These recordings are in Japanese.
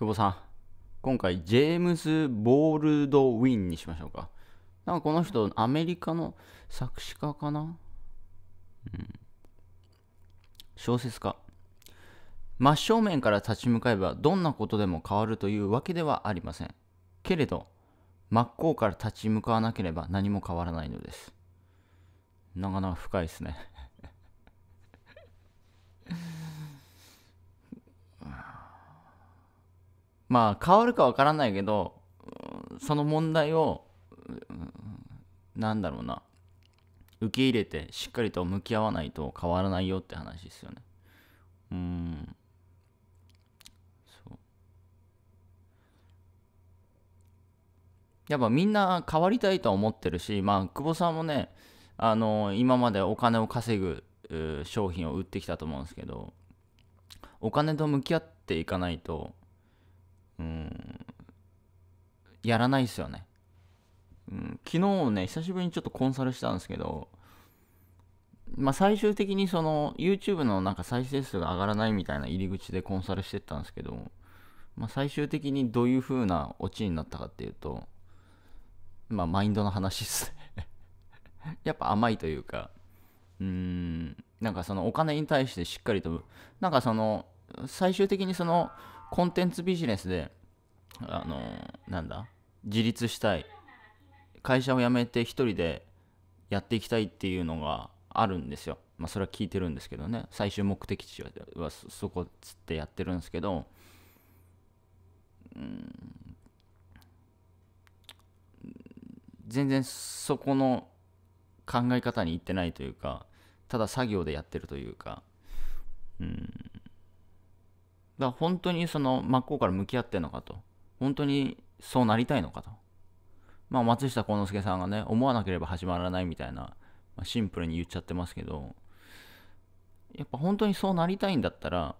久保さん。今回、ジェームズ・ボールドウィンにしましょうか。なんかこの人、アメリカの作詞家かなうん。小説家。真正面から立ち向かえばどんなことでも変わるというわけではありません。けれど、真っ向から立ち向かわなければ何も変わらないのです。なかなか深いですねまあ変わるかわからないけどその問題をなんだろうな受け入れてしっかりと向き合わないと変わらないよって話ですよねうんそうやっぱみんな変わりたいと思ってるしまあ久保さんもねあの今までお金を稼ぐ商品を売ってきたと思うんですけどお金と向き合っていかないとうん、やらないっすよね。うん、昨日ね、久しぶりにちょっとコンサルしたんですけど、まあ、最終的にその YouTube のなんか再生数が上がらないみたいな入り口でコンサルしてったんですけど、まあ、最終的にどういう風なオチになったかっていうと、まあ、マインドの話っすね やっぱ甘いというか、うーん、なんかそのお金に対してしっかりと、なんかその、最終的にそのコンテンツビジネスで、あのなんだ、自立したい。会社を辞めて一人でやっていきたいっていうのがあるんですよ。まあ、それは聞いてるんですけどね。最終目的地はそこっつってやってるんですけど、うん、全然そこの考え方に行ってないというか、ただ作業でやってるというか、うん、が本当にその真っ向から向き合ってんのかと。本当にそうなりたいのかと。まあ、松下幸之助さんがね、思わなければ始まらないみたいな、まあ、シンプルに言っちゃってますけど、やっぱ本当にそうなりたいんだったら、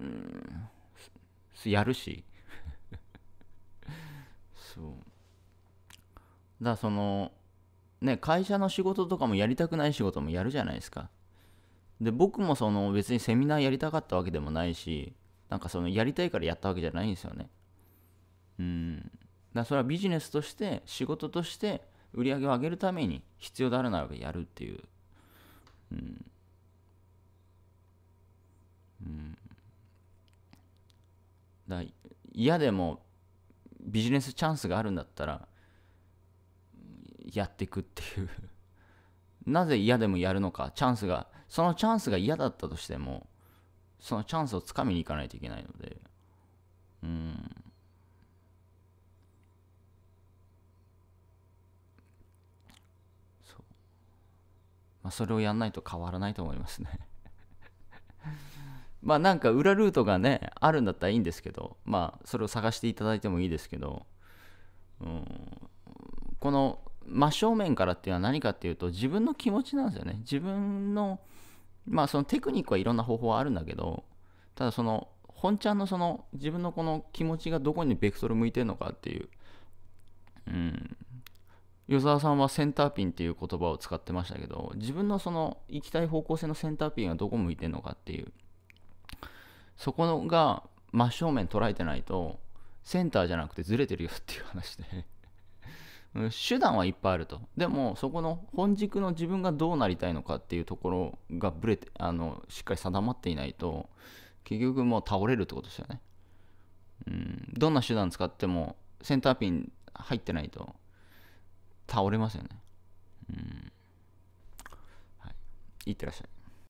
うん、やるし。そう。だからその、ね、会社の仕事とかもやりたくない仕事もやるじゃないですか。で僕もその別にセミナーやりたかったわけでもないしなんかそのやりたいからやったわけじゃないんですよねうんだそれはビジネスとして仕事として売り上げを上げるために必要であるならばやるっていううんうんだ嫌でもビジネスチャンスがあるんだったらやっていくっていうなぜ嫌でもやるのか、チャンスが、そのチャンスが嫌だったとしても、そのチャンスをつかみに行かないといけないので、うん。そう。まあ、それをやんないと変わらないと思いますね まあなんか裏ルートがね、あるんだったらいいんですけど、まあそれを探していただいてもいいですけど、うん、この真正面からっていうのは何かっていうと自分の気持ちなんですよね自分のまあそのテクニックはいろんな方法はあるんだけどただその本ちゃんのその自分のこの気持ちがどこにベクトル向いてるのかっていううん与沢さんはセンターピンっていう言葉を使ってましたけど自分のその行きたい方向性のセンターピンがどこ向いてるのかっていうそこが真正面捉えてないとセンターじゃなくてずれてるよっていう話で手段はいっぱいあるとでもそこの本軸の自分がどうなりたいのかっていうところがブレてあのしっかり定まっていないと結局もう倒れるってことですよねうんどんな手段使ってもセンターピン入ってないと倒れますよねうんはいいってらっしゃい